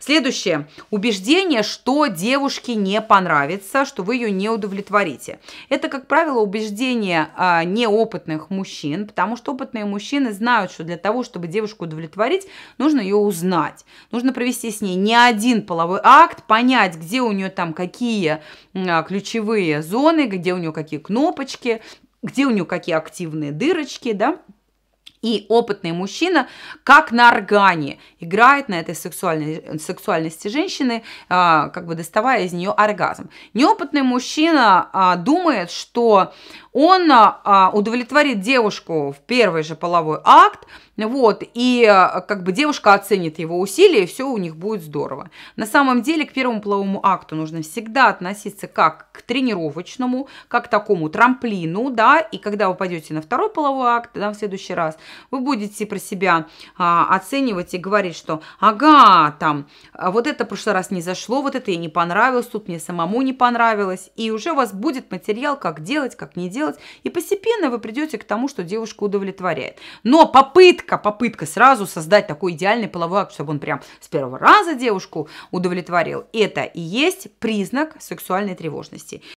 Следующее. Убеждение, что девушке не понравится, что вы ее не удовлетворите. Это, как правило, убеждение а, неопытных мужчин, потому что опытные мужчины знают, что для того, чтобы девушку удовлетворить, нужно ее узнать. Нужно провести с ней не один половой акт, понять, где у нее там какие а, ключевые зоны, где у нее какие кнопочки, где у нее какие активные дырочки, да, и опытный мужчина, как на органе, играет на этой сексуальной, сексуальности женщины, а, как бы доставая из нее оргазм. Неопытный мужчина а, думает, что он а, а, удовлетворит девушку в первый же половой акт, вот, и а, как бы девушка оценит его усилия, и все у них будет здорово. На самом деле к первому половому акту нужно всегда относиться как к тренировочному, как к такому трамплину, да, и когда вы пойдете на второй половой акт, да, в следующий раз, вы будете про себя а, оценивать и говорить, что ага, там, а вот это в прошлый раз не зашло, вот это и не понравилось, тут мне самому не понравилось, и уже у вас будет материал, как делать, как не делать, делать, и постепенно вы придете к тому, что девушка удовлетворяет. Но попытка, попытка сразу создать такой идеальный половой акт, чтобы он прям с первого раза девушку удовлетворил, это и есть признак сексуальной тревожности.